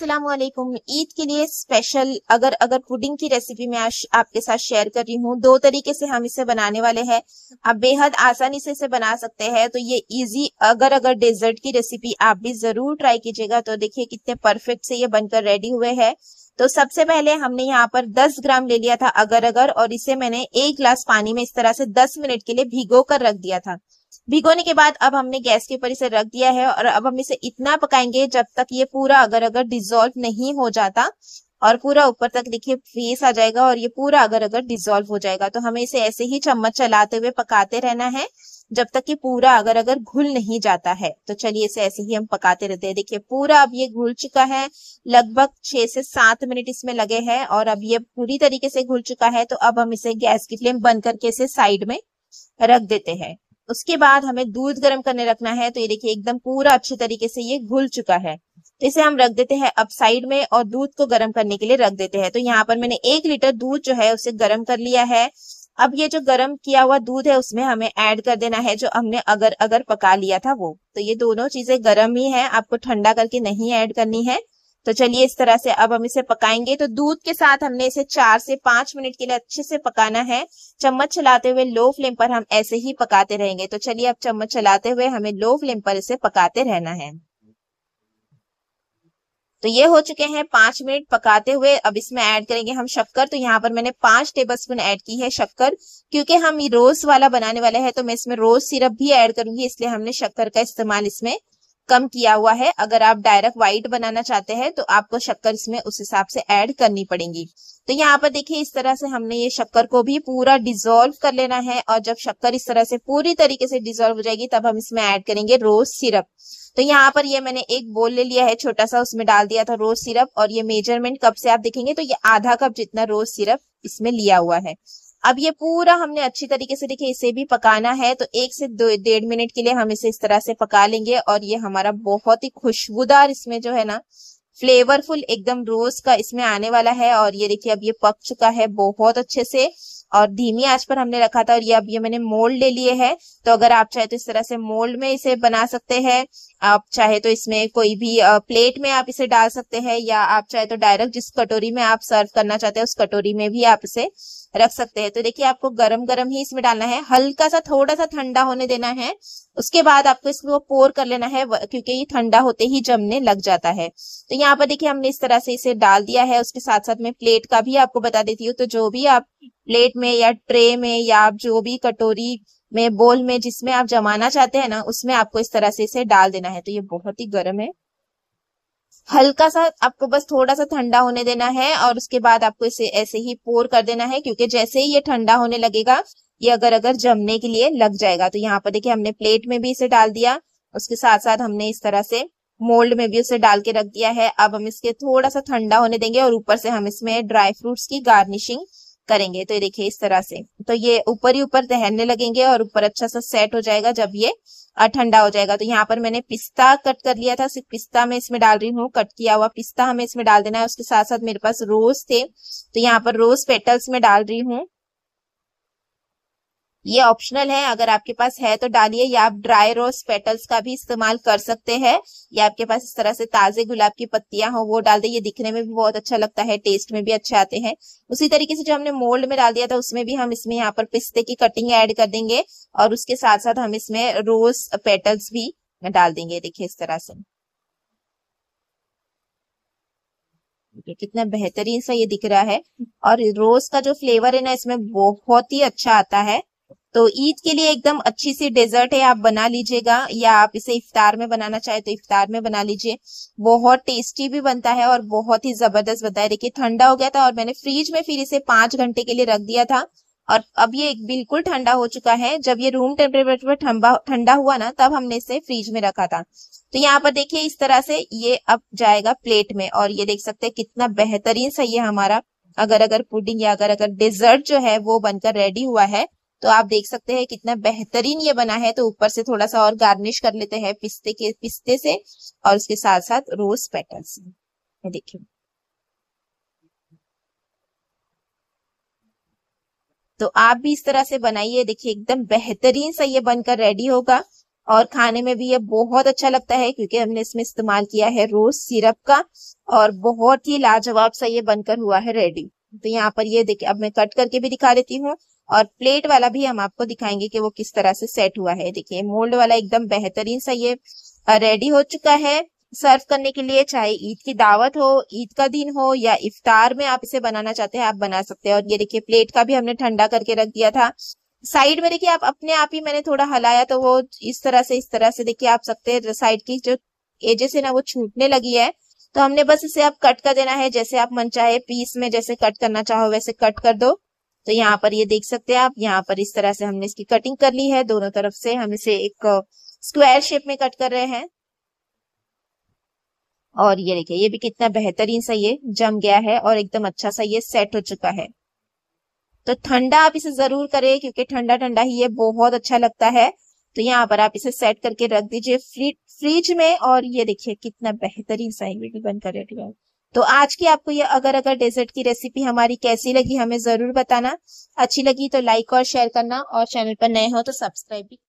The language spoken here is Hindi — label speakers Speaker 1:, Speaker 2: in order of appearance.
Speaker 1: असलम ईद के लिए स्पेशल अगर अगर पुडिंग की रेसिपी मैं आज आपके साथ शेयर कर रही हूँ दो तरीके से हम इसे बनाने वाले हैं आप बेहद आसानी से इसे बना सकते हैं तो ये इजी अगर अगर डेजर्ट की रेसिपी आप भी जरूर ट्राई कीजिएगा तो देखिए कितने परफेक्ट से ये बनकर रेडी हुए हैं तो सबसे पहले हमने यहाँ पर 10 ग्राम ले लिया था अगर अगर और इसे मैंने एक ग्लास पानी में इस तरह से 10 मिनट के लिए भिगो कर रख दिया था भिगोने के बाद अब हमने गैस के ऊपर इसे रख दिया है और अब हम इसे इतना पकाएंगे जब तक ये पूरा अगर अगर डिजोल्व नहीं हो जाता और पूरा ऊपर तक देखिए फेस आ जाएगा और ये पूरा अगर अगर डिजोल्व हो जाएगा तो हमें इसे ऐसे ही चम्मच चलाते हुए पकाते रहना है जब तक ये पूरा अगर अगर घुल नहीं जाता है तो चलिए इसे ऐसे ही हम पकाते रहते हैं देखिए पूरा अब ये घुल चुका है लगभग छह से सात मिनट इसमें लगे हैं और अब ये पूरी तरीके से घुल चुका है तो अब हम इसे गैस की फ्लेम बंद करके इसे साइड में रख देते हैं उसके बाद हमें दूध गर्म करने रखना है तो ये देखिए एकदम पूरा अच्छे तरीके से ये घुल चुका है तो इसे हम रख देते हैं अब साइड में और दूध को गर्म करने के लिए रख देते हैं तो यहाँ पर मैंने एक लीटर दूध जो है उसे गर्म कर लिया है अब ये जो गर्म किया हुआ दूध है उसमें हमें ऐड कर देना है जो हमने अगर अगर पका लिया था वो तो ये दोनों चीजें गर्म ही है आपको ठंडा करके नहीं ऐड करनी है तो चलिए इस तरह से अब हम इसे पकाएंगे तो दूध के साथ हमने इसे चार से पांच मिनट के लिए अच्छे से पकाना है चम्मच चलाते हुए लो फ्लेम पर हम ऐसे ही पकाते रहेंगे तो चलिए अब चम्मच चलाते हुए हमें लो फ्लेम पर इसे पकाते रहना है तो ये हो चुके हैं पांच मिनट पकाते हुए अब इसमें ऐड करेंगे हम शक्कर तो यहाँ पर मैंने पांच टेबल स्पून ऐड की है शक्कर क्योंकि हम रोज वाला बनाने वाले हैं तो मैं इसमें रोज सिरप भी ऐड करूंगी इसलिए हमने शक्कर का इस्तेमाल इसमें कम किया हुआ है अगर आप डायरेक्ट व्हाइट बनाना चाहते हैं तो आपको शक्कर इसमें उस हिसाब से ऐड करनी पड़ेगी तो यहाँ पर देखिए इस तरह से हमने ये शक्कर को भी पूरा डिजोल्व कर लेना है और जब शक्कर इस तरह से पूरी तरीके से डिजोल्व हो जाएगी तब हम इसमें ऐड करेंगे रोज सिरप तो यहाँ पर ये मैंने एक बोल ले लिया है छोटा सा उसमें डाल दिया था रोज सिरप और ये मेजरमेंट कप से आप देखेंगे तो ये आधा कप जितना रोज सिरप इसमें लिया हुआ है अब ये पूरा हमने अच्छी तरीके से देखिए इसे भी पकाना है तो एक से दो डेढ़ मिनट के लिए हम इसे इस तरह से पका लेंगे और ये हमारा बहुत ही खुशबूदार इसमें जो है ना फ्लेवरफुल एकदम रोज का इसमें आने वाला है और ये देखिए अब ये पक चुका है बहुत अच्छे से और धीमी आंच पर हमने रखा था और ये अब ये मैंने मोल्ड ले लिए है तो अगर आप चाहे तो इस तरह से मोल्ड में इसे बना सकते हैं आप चाहे तो इसमें कोई भी प्लेट में आप इसे डाल सकते हैं या आप चाहे तो डायरेक्ट जिस कटोरी में आप सर्व करना चाहते हैं उस कटोरी में भी आप इसे रख सकते हैं तो देखिए आपको गरम गरम ही इसमें डालना है हल्का सा थोड़ा सा ठंडा होने देना है उसके बाद आपको वो पोर कर लेना है क्योंकि ये ठंडा होते ही जमने लग जाता है तो यहाँ पर देखिए हमने इस तरह से इसे डाल दिया है उसके साथ साथ मैं प्लेट का भी आपको बता देती हूँ तो जो भी आप प्लेट में या ट्रे में या आप जो भी कटोरी में बोल में जिसमें आप जमाना चाहते हैं ना उसमें आपको इस तरह से इसे डाल देना है तो ये बहुत ही गर्म है हल्का सा आपको बस थोड़ा सा ठंडा होने देना है और उसके बाद आपको इसे ऐसे ही पोर कर देना है क्योंकि जैसे ही ये ठंडा होने लगेगा ये अगर अगर जमने के लिए लग जाएगा तो यहाँ पर देखिए हमने प्लेट में भी इसे डाल दिया उसके साथ साथ हमने इस तरह से मोल्ड में भी उसे डाल के रख दिया है अब हम इसके थोड़ा सा ठंडा होने देंगे और ऊपर से हम इसमें ड्राई फ्रूट्स की गार्निशिंग करेंगे तो ये देखिए इस तरह से तो ये ऊपर ही ऊपर तहरने लगेंगे और ऊपर अच्छा सा सेट हो जाएगा जब ये ठंडा हो जाएगा तो यहाँ पर मैंने पिस्ता कट कर लिया था सिर्फ पिस्ता मैं इसमें डाल रही हूँ कट किया हुआ पिस्ता हमें इसमें डाल देना है उसके साथ साथ मेरे पास रोज थे तो यहाँ पर रोज पेटल्स में डाल रही हूँ ये ऑप्शनल है अगर आपके पास है तो डालिए या आप ड्राई रोज पेटल्स का भी इस्तेमाल कर सकते हैं या आपके पास इस तरह से ताजे गुलाब की पत्तियां हो वो डाल दे ये दिखने में भी बहुत अच्छा लगता है टेस्ट में भी अच्छे आते हैं उसी तरीके से जो हमने मोल्ड में डाल दिया था उसमें भी हम इसमें यहाँ पर पिस्ते की कटिंग एड कर देंगे और उसके साथ साथ हम इसमें रोज पेटल्स भी डाल देंगे देखिये इस तरह से कितना बेहतरीन सा ये दिख रहा है और रोज का जो फ्लेवर है ना इसमें बहुत ही अच्छा आता है तो ईद के लिए एकदम अच्छी सी डेजर्ट है आप बना लीजिएगा या आप इसे इफ्तार में बनाना चाहे तो इफ्तार में बना लीजिए बहुत टेस्टी भी बनता है और बहुत ही जबरदस्त बनता है देखिए ठंडा हो गया था और मैंने फ्रीज में फिर इसे पांच घंटे के लिए रख दिया था और अब ये बिल्कुल ठंडा हो चुका है जब ये रूम टेम्परेचर पर ठंडा हुआ ना तब हमने इसे फ्रीज में रखा था तो यहाँ पर देखिए इस तरह से ये अब जाएगा प्लेट में और ये देख सकते हैं कितना बेहतरीन सही है हमारा अगर अगर पुडिंग या अगर अगर डेजर्ट जो है वो बनकर रेडी हुआ है तो आप देख सकते हैं कितना बेहतरीन ये बना है तो ऊपर से थोड़ा सा और गार्निश कर लेते हैं पिस्ते के पिस्ते से और उसके साथ साथ रोज पैटर्न से देखिए तो आप भी इस तरह से बनाइए देखिए एकदम बेहतरीन सा ये बनकर रेडी होगा और खाने में भी ये बहुत अच्छा लगता है क्योंकि हमने इसमें इस्तेमाल किया है रोज सिरप का और बहुत ही लाजवाब सा ये बनकर हुआ है रेडी तो यहाँ पर ये देखिए अब मैं कट करके भी दिखा देती हूँ और प्लेट वाला भी हम आपको दिखाएंगे कि वो किस तरह से सेट हुआ है देखिए मोल्ड वाला एकदम बेहतरीन सा ये रेडी हो चुका है सर्व करने के लिए चाहे ईद की दावत हो ईद का दिन हो या इफ्तार में आप इसे बनाना चाहते हैं आप बना सकते हैं और ये देखिए प्लेट का भी हमने ठंडा करके रख दिया था साइड में देखिए आप अपने आप ही मैंने थोड़ा हलाया तो वो इस तरह से इस तरह से देखिए आप सकते हैं साइड की जो एजेस है ना वो छूटने लगी है तो हमने बस इसे आप कट कर देना है जैसे आप मन चाहे पीस में जैसे कट करना चाहो वैसे कट कर दो तो यहाँ पर ये देख सकते हैं आप यहाँ पर इस तरह से हमने इसकी कटिंग कर ली है दोनों तरफ से हम इसे एक स्क्वायर शेप में कट कर रहे हैं और ये देखिए ये भी कितना बेहतरीन सा ये जम गया है और एकदम अच्छा सा ये सेट हो चुका है तो ठंडा आप इसे जरूर करें क्योंकि ठंडा ठंडा ही ये बहुत अच्छा लगता है तो यहाँ पर आप इसे सेट करके रख दीजिए फ्रिज में और ये देखिए कितना बेहतरीन सा ये बनकर रेडी तो आज की आपको ये अगर अगर डेजर्ट की रेसिपी हमारी कैसी लगी हमें जरूर बताना अच्छी लगी तो लाइक और शेयर करना और चैनल पर नए हो तो सब्सक्राइब भी